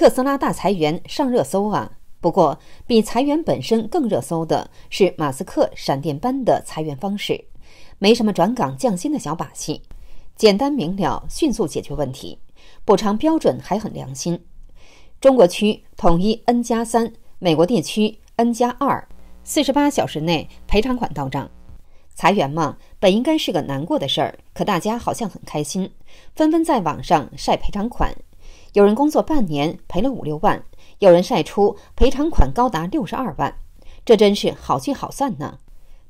特斯拉大裁员上热搜啊！不过比裁员本身更热搜的是马斯克闪电般的裁员方式，没什么转岗降薪的小把戏，简单明了，迅速解决问题，补偿标准还很良心。中国区统一 N 加三，美国地区 N 加二，四十八小时内赔偿款到账。裁员嘛，本应该是个难过的事儿，可大家好像很开心，纷纷在网上晒赔偿款。有人工作半年赔了五六万，有人晒出赔偿款高达六十二万，这真是好聚好散呢。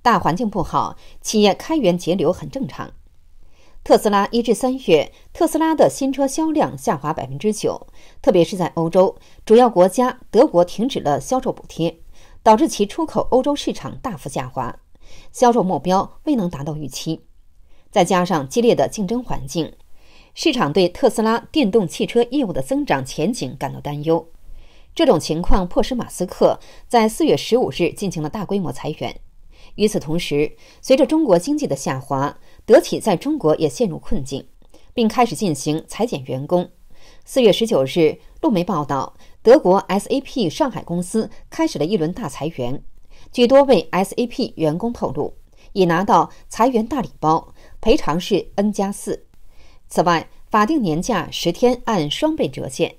大环境不好，企业开源节流很正常。特斯拉一至三月，特斯拉的新车销量下滑百分之九，特别是在欧洲主要国家德国停止了销售补贴，导致其出口欧洲市场大幅下滑，销售目标未能达到预期。再加上激烈的竞争环境。市场对特斯拉电动汽车业务的增长前景感到担忧，这种情况迫使马斯克在四月十五日进行了大规模裁员。与此同时，随着中国经济的下滑，德企在中国也陷入困境，并开始进行裁减员工。四月十九日，路媒报道，德国 SAP 上海公司开始了一轮大裁员。据多位 SAP 员工透露，已拿到裁员大礼包，赔偿是 N 加四。此外，法定年假十天按双倍折现，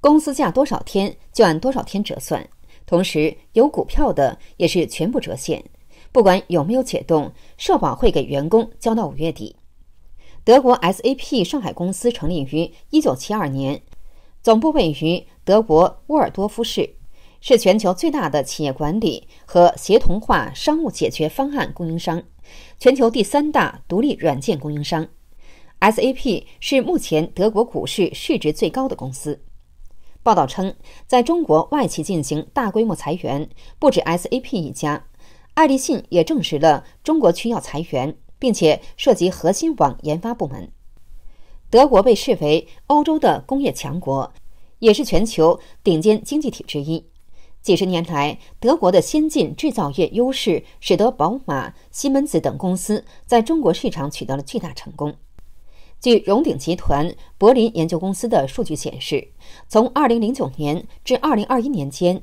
公司假多少天就按多少天折算。同时，有股票的也是全部折现，不管有没有解冻，社保会给员工交到五月底。德国 SAP 上海公司成立于一九七二年，总部位于德国沃尔多夫市，是全球最大的企业管理和协同化商务解决方案供应商，全球第三大独立软件供应商。SAP 是目前德国股市市值最高的公司。报道称，在中国外企进行大规模裁员，不止 SAP 一家，爱立信也证实了中国区要裁员，并且涉及核心网研发部门。德国被视为欧洲的工业强国，也是全球顶尖经济体之一。几十年来，德国的先进制造业优势使得宝马、西门子等公司在中国市场取得了巨大成功。据荣鼎集团柏林研究公司的数据显示，从2009年至2021年间，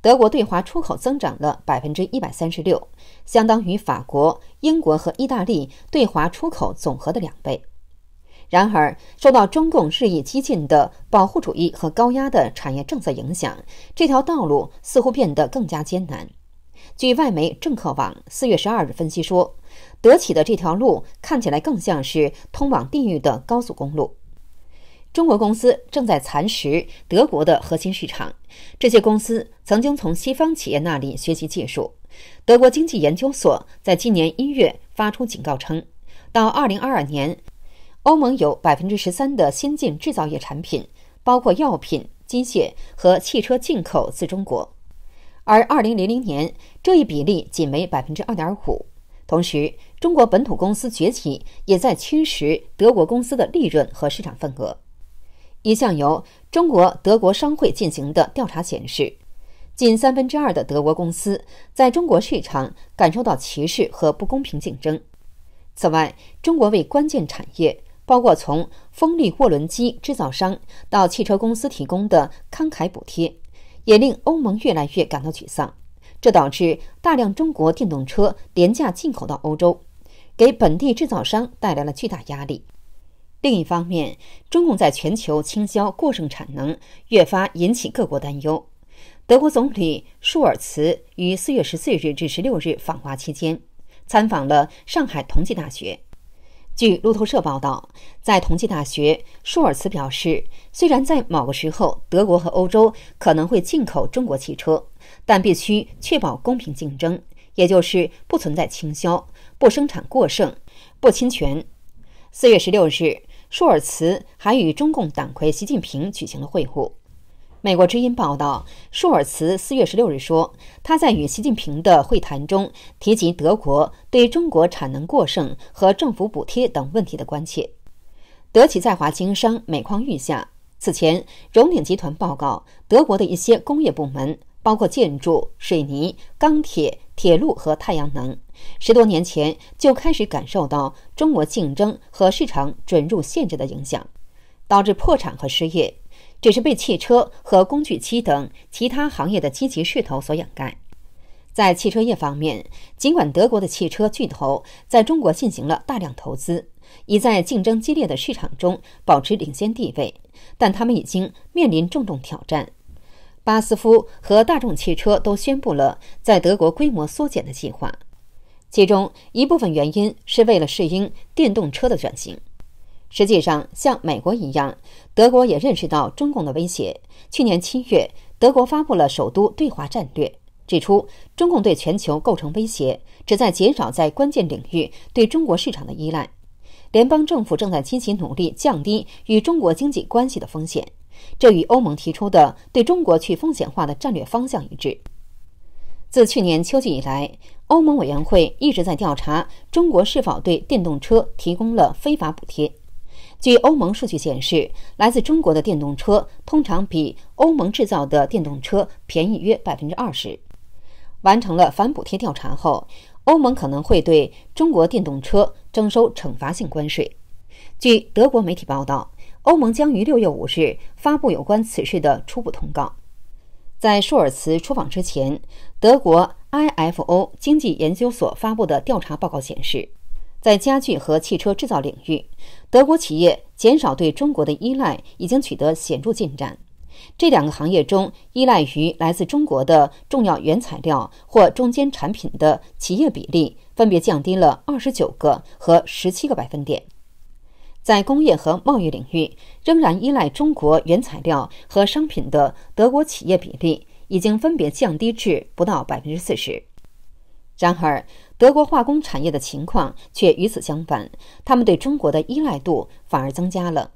德国对华出口增长了百分之一百三十六，相当于法国、英国和意大利对华出口总和的两倍。然而，受到中共日益激进的保护主义和高压的产业政策影响，这条道路似乎变得更加艰难。据外媒政客网四月十二日分析说。德企的这条路看起来更像是通往地狱的高速公路。中国公司正在蚕食德国的核心市场。这些公司曾经从西方企业那里学习技术。德国经济研究所在今年一月发出警告称，到二零二二年，欧盟有百分之十三的先进制造业产品，包括药品、机械和汽车，进口自中国，而二零零零年这一比例仅为百分之二点五。同时，中国本土公司崛起也在侵蚀德国公司的利润和市场份额。一项由中国德国商会进行的调查显示，近三分之二的德国公司在中国市场感受到歧视和不公平竞争。此外，中国为关键产业，包括从风力涡轮机制造商到汽车公司提供的慷慨补贴，也令欧盟越来越感到沮丧。这导致大量中国电动车廉价进口到欧洲。给本地制造商带来了巨大压力。另一方面，中共在全球倾销过剩产能，越发引起各国担忧。德国总理舒尔茨于四月十四日至十六日访华期间，参访了上海同济大学。据路透社报道，在同济大学，舒尔茨表示，虽然在某个时候德国和欧洲可能会进口中国汽车，但必须确保公平竞争，也就是不存在倾销。不生产过剩，不侵权。四月十六日，舒尔茨还与中共党魁习近平举行了会晤。美国之音报道，舒尔茨四月十六日说，他在与习近平的会谈中提及德国对中国产能过剩和政府补贴等问题的关切。德企在华经商每况愈下。此前，荣鼎集团报告，德国的一些工业部门。包括建筑、水泥、钢铁、铁路和太阳能，十多年前就开始感受到中国竞争和市场准入限制的影响，导致破产和失业，只是被汽车和工具机等其他行业的积极势头所掩盖。在汽车业方面，尽管德国的汽车巨头在中国进行了大量投资，已在竞争激烈的市场中保持领先地位，但他们已经面临重重挑战。巴斯夫和大众汽车都宣布了在德国规模缩减的计划，其中一部分原因是为了适应电动车的转型。实际上，像美国一样，德国也认识到中共的威胁。去年七月，德国发布了首都对华战略，指出中共对全球构成威胁，旨在减少在关键领域对中国市场的依赖。联邦政府正在积极努力降低与中国经济关系的风险。这与欧盟提出的对中国去风险化的战略方向一致。自去年秋季以来，欧盟委员会一直在调查中国是否对电动车提供了非法补贴。据欧盟数据显示，来自中国的电动车通常比欧盟制造的电动车便宜约百分之二十。完成了反补贴调查后，欧盟可能会对中国电动车征收惩罚性关税。据德国媒体报道。欧盟将于六月五日发布有关此事的初步通告。在舒尔茨出访之前，德国 IFO 经济研究所发布的调查报告显示，在家具和汽车制造领域，德国企业减少对中国的依赖已经取得显著进展。这两个行业中依赖于来自中国的重要原材料或中间产品的企业比例，分别降低了二十九个和十七个百分点。在工业和贸易领域，仍然依赖中国原材料和商品的德国企业比例已经分别降低至不到百分之四十。然而，德国化工产业的情况却与此相反，他们对中国的依赖度反而增加了。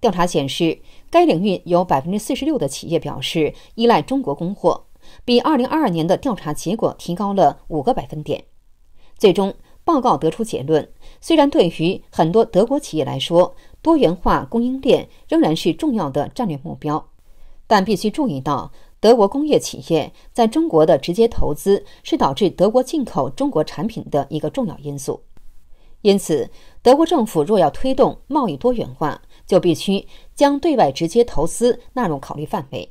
调查显示，该领域有百分之四十六的企业表示依赖中国供货，比二零二二年的调查结果提高了五个百分点。最终。报告得出结论：虽然对于很多德国企业来说，多元化供应链仍然是重要的战略目标，但必须注意到，德国工业企业在中国的直接投资是导致德国进口中国产品的一个重要因素。因此，德国政府若要推动贸易多元化，就必须将对外直接投资纳入考虑范围。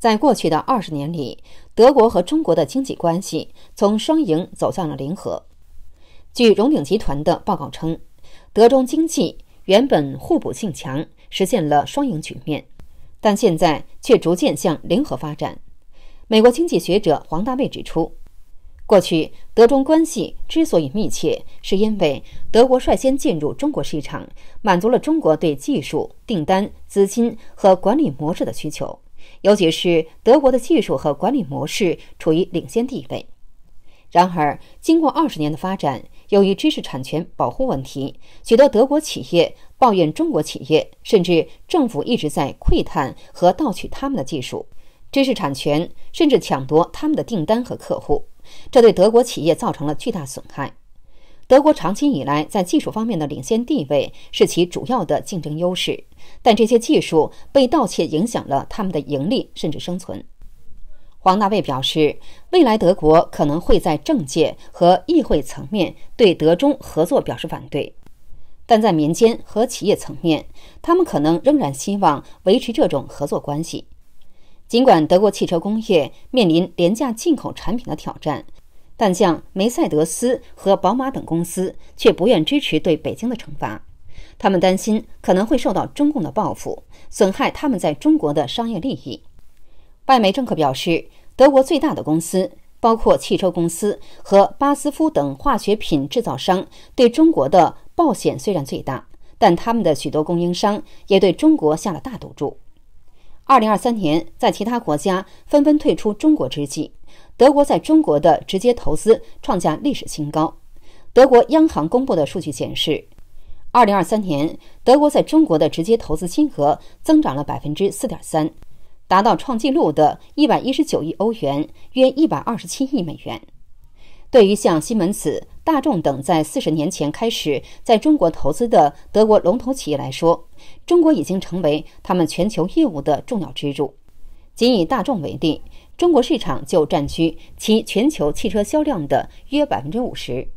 在过去的二十年里，德国和中国的经济关系从双赢走向了零和。据荣鼎集团的报告称，德中经济原本互补性强，实现了双赢局面，但现在却逐渐向零和发展。美国经济学者黄大卫指出，过去德中关系之所以密切，是因为德国率先进入中国市场，满足了中国对技术、订单、资金和管理模式的需求，尤其是德国的技术和管理模式处于领先地位。然而，经过二十年的发展，由于知识产权保护问题，许多德国企业抱怨中国企业甚至政府一直在窥探和盗取他们的技术、知识产权，甚至抢夺他们的订单和客户。这对德国企业造成了巨大损害。德国长期以来在技术方面的领先地位是其主要的竞争优势，但这些技术被盗窃，影响了他们的盈利甚至生存。黄大卫表示，未来德国可能会在政界和议会层面对德中合作表示反对，但在民间和企业层面，他们可能仍然希望维持这种合作关系。尽管德国汽车工业面临廉价进口产品的挑战，但像梅赛德斯和宝马等公司却不愿支持对北京的惩罚，他们担心可能会受到中共的报复，损害他们在中国的商业利益。外媒政客表示，德国最大的公司，包括汽车公司和巴斯夫等化学品制造商，对中国的冒险虽然最大，但他们的许多供应商也对中国下了大赌注。二零二三年，在其他国家纷纷退出中国之际，德国在中国的直接投资创下历史新高。德国央行公布的数据显示，二零二三年德国在中国的直接投资金额增长了百分之四点三。达到创纪录的一百一十九亿欧元，约一百二十七亿美元。对于像西门子、大众等在四十年前开始在中国投资的德国龙头企业来说，中国已经成为他们全球业务的重要支柱。仅以大众为例，中国市场就占据其全球汽车销量的约百分之五十。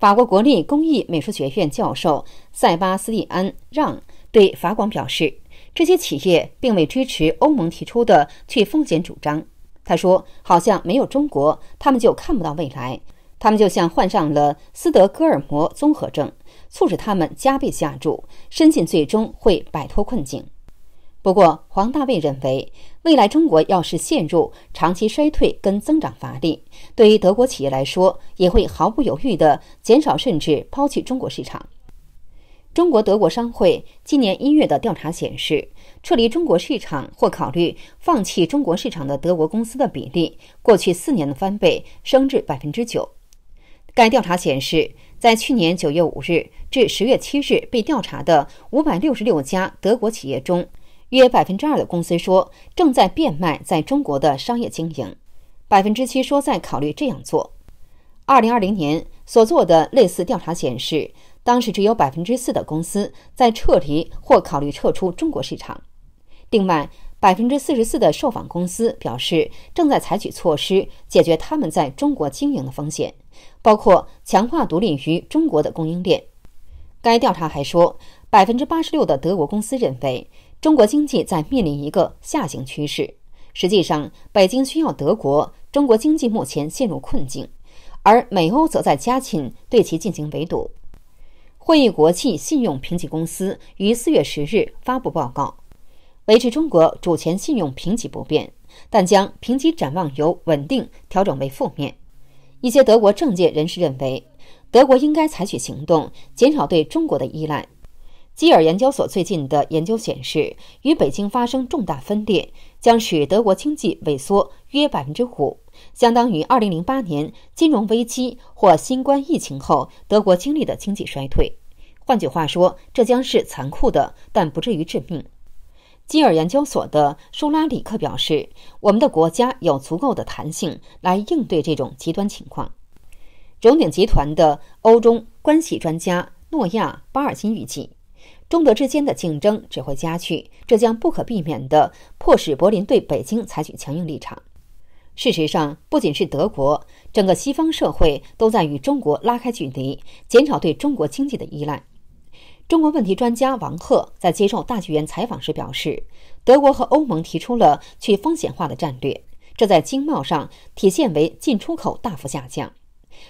法国国立工艺美术学院教授塞巴斯蒂安·让对法广表示。这些企业并未支持欧盟提出的去风险主张。他说：“好像没有中国，他们就看不到未来，他们就像患上了斯德哥尔摩综合症，促使他们加倍下注，深信最终会摆脱困境。”不过，黄大卫认为，未来中国要是陷入长期衰退跟增长乏力，对于德国企业来说，也会毫不犹豫地减少甚至抛弃中国市场。中国德国商会今年一月的调查显示，撤离中国市场或考虑放弃中国市场的德国公司的比例，过去四年的翻倍，升至百分之九。该调查显示，在去年九月五日至十月七日被调查的五百六十六家德国企业中，约百分之二的公司说正在变卖在中国的商业经营，百分之七说在考虑这样做。二零二零年所做的类似调查显示。当时只有百分之四的公司在撤离或考虑撤出中国市场。另外，百分之四十四的受访公司表示正在采取措施解决他们在中国经营的风险，包括强化独立于中国的供应链。该调查还说，百分之八十六的德国公司认为中国经济在面临一个下行趋势。实际上，北京需要德国。中国经济目前陷入困境，而美欧则在加紧对其进行围堵。会议国际信用评级公司于四月十日发布报告，维持中国主权信用评级不变，但将评级展望由稳定调整为负面。一些德国政界人士认为，德国应该采取行动，减少对中国的依赖。基尔研究所最近的研究显示，与北京发生重大分裂将使德国经济萎缩约百分之五，相当于二零零八年金融危机或新冠疫情后德国经历的经济衰退。换句话说，这将是残酷的，但不至于致命。基尔研究所的舒拉里克表示：“我们的国家有足够的弹性来应对这种极端情况。”荣鼎集团的欧中关系专家诺亚巴尔金预计，中德之间的竞争只会加剧，这将不可避免地迫使柏林对北京采取强硬立场。事实上，不仅是德国，整个西方社会都在与中国拉开距离，减少对中国经济的依赖。中国问题专家王贺在接受《大纪元》采访时表示，德国和欧盟提出了去风险化的战略，这在经贸上体现为进出口大幅下降。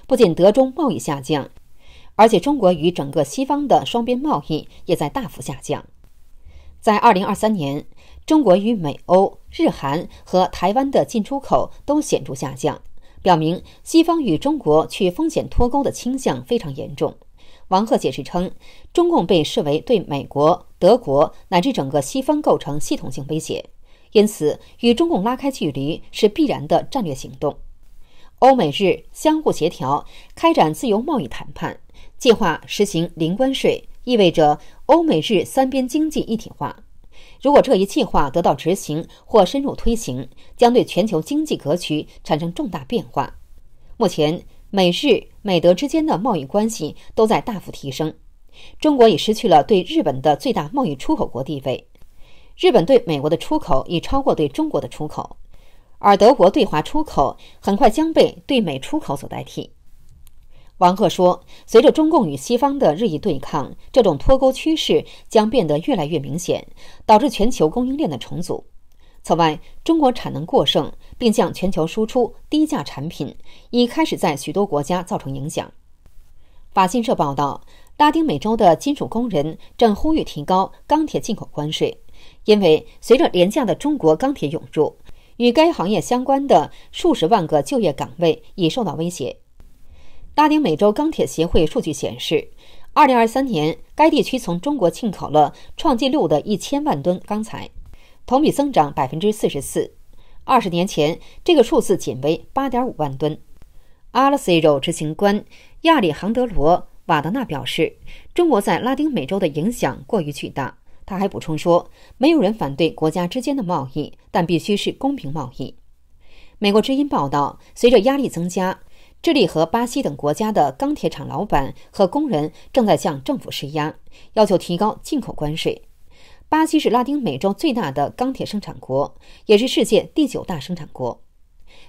不仅德中贸易下降，而且中国与整个西方的双边贸易也在大幅下降。在2023年，中国与美欧、日韩和台湾的进出口都显著下降，表明西方与中国去风险脱钩的倾向非常严重。王贺解释称，中共被视为对美国、德国乃至整个西方构成系统性威胁，因此与中共拉开距离是必然的战略行动。欧美日相互协调开展自由贸易谈判，计划实行零关税，意味着欧美日三边经济一体化。如果这一计划得到执行或深入推行，将对全球经济格局产生重大变化。目前，美日、美德之间的贸易关系都在大幅提升，中国已失去了对日本的最大贸易出口国地位，日本对美国的出口已超过对中国的出口，而德国对华出口很快将被对美出口所代替。王贺说：“随着中共与西方的日益对抗，这种脱钩趋势将变得越来越明显，导致全球供应链的重组。”此外，中国产能过剩，并向全球输出低价产品，已开始在许多国家造成影响。法新社报道，拉丁美洲的金属工人正呼吁提高钢铁进口关税，因为随着廉价的中国钢铁涌入，与该行业相关的数十万个就业岗位已受到威胁。拉丁美洲钢铁协会数据显示，2023年该地区从中国进口了创纪录的一千万吨钢材。同比增长百分之四十四。二十年前，这个数字仅为八点五万吨。阿拉西罗执行官亚里·杭德罗瓦德纳表示：“中国在拉丁美洲的影响过于巨大。”他还补充说：“没有人反对国家之间的贸易，但必须是公平贸易。”美国之音报道，随着压力增加，智利和巴西等国家的钢铁厂老板和工人正在向政府施压，要求提高进口关税。巴西是拉丁美洲最大的钢铁生产国，也是世界第九大生产国。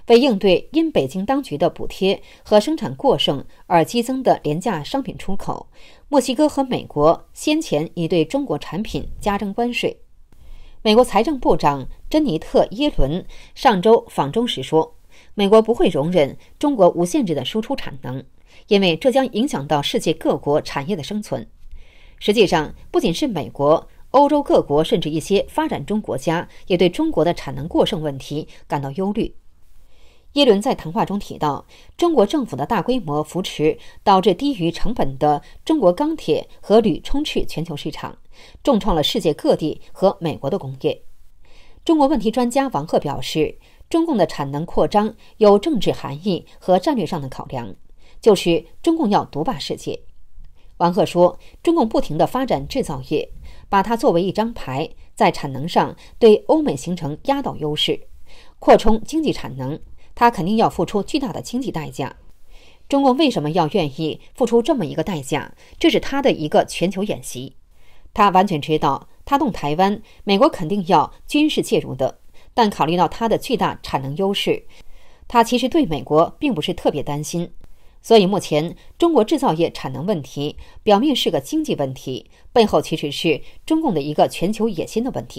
为应对因北京当局的补贴和生产过剩而激增的廉价商品出口，墨西哥和美国先前已对中国产品加征关税。美国财政部长珍妮特·耶伦上周访中时说：“美国不会容忍中国无限制的输出产能，因为这将影响到世界各国产业的生存。”实际上，不仅是美国。欧洲各国甚至一些发展中国家也对中国的产能过剩问题感到忧虑。耶伦在谈话中提到，中国政府的大规模扶持导致低于成本的中国钢铁和铝充斥全球市场，重创了世界各地和美国的工业。中国问题专家王贺表示，中共的产能扩张有政治含义和战略上的考量，就是中共要独霸世界。王贺说：“中共不停的发展制造业，把它作为一张牌，在产能上对欧美形成压倒优势，扩充经济产能，他肯定要付出巨大的经济代价。中共为什么要愿意付出这么一个代价？这是他的一个全球演习。他完全知道，他动台湾，美国肯定要军事介入的。但考虑到他的巨大产能优势，他其实对美国并不是特别担心。”所以，目前中国制造业产能问题，表面是个经济问题，背后其实是中共的一个全球野心的问题。